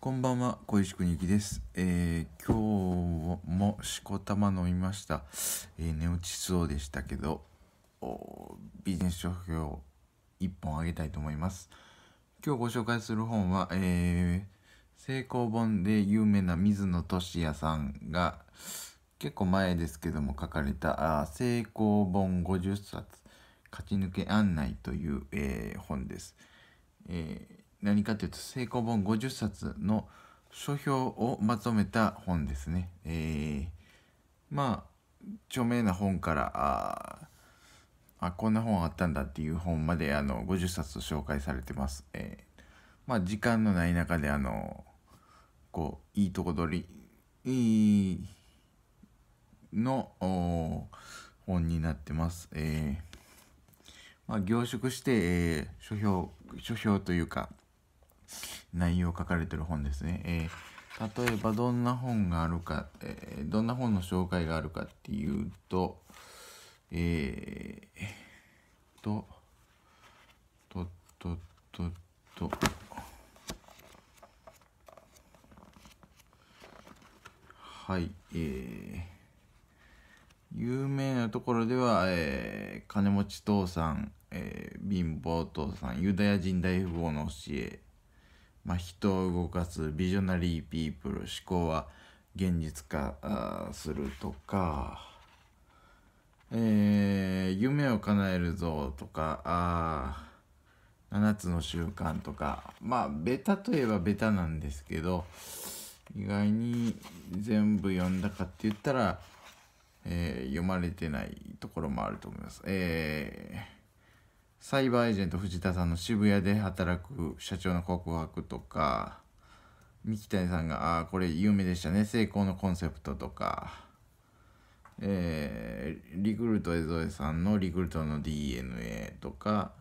こんばんは、小石くにきです。えー、今日もしこたま飲みました。えー、寝落ちそうでしたけど、ビジネス書評1本あげたいと思います。今日ご紹介する本は、えー、成功本で有名な水野俊也さんが、結構前ですけども書かれた、あ成功本50冊、勝ち抜け案内という、えー、本です。えー何かというと成功本50冊の書評をまとめた本ですね。えー、まあ著名な本からあこんな本あったんだっていう本まであの50冊紹介されてます。えー、まあ時間のない中であのこういいとこ取りいいの本になってます。えーまあ、凝縮して、えー、書評書評というか内容を書かれてる本ですね。えー、例えばどんな本があるか、えー、どんな本の紹介があるかっていうと、えー、と、と、と、と、と、はい、えー、有名なところでは、えー、金持ち父さん、えー、貧乏父さん、ユダヤ人大富豪の教え、まあ、人を動かすビジョナリーピープル思考は現実化するとか、えー、夢を叶えるぞとかあ7つの習慣とかまあベタといえばベタなんですけど意外に全部読んだかって言ったら、えー、読まれてないところもあると思います。えーサイバーエージェント藤田さんの渋谷で働く社長の告白とか三木谷さんが「ああこれ有名でしたね成功のコンセプト」とか、えー、リクルート江添さんの「リクルートの DNA」とか、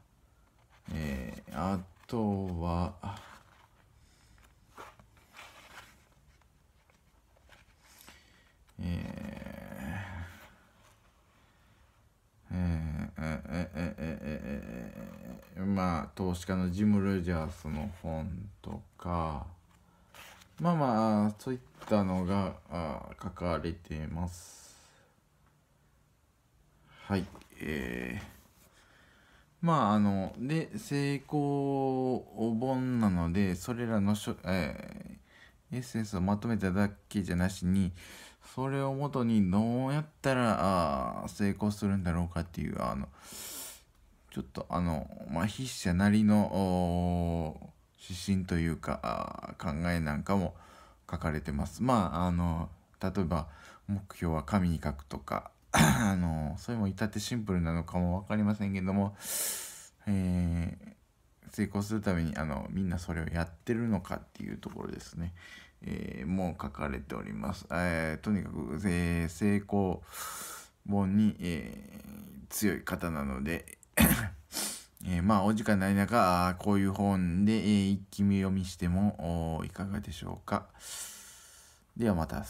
えー、あとは。ええええまあ投資家のジム・ルジャースの本とかまあまあそういったのがあ書かれていますはいえーまああので成功お本なのでそれらのょ、えー、エッセンスをまとめただけじゃなしにそれをもとにどうやったらあ成功するんだろうかっていうあのちょっとあの、まあ、筆者なりの指針というか考えなんかも書かれてます。まああの例えば目標は紙に書くとか あのそれも至ってシンプルなのかも分かりませんけども、えー、成功するためにあのみんなそれをやってるのかっていうところですね、えー、もう書かれております。えー、とにかく、え成功本に、え強い方なので、えー、まあお時間ない中こういう本で、えー、一気見読みしてもいかがでしょうかではまた。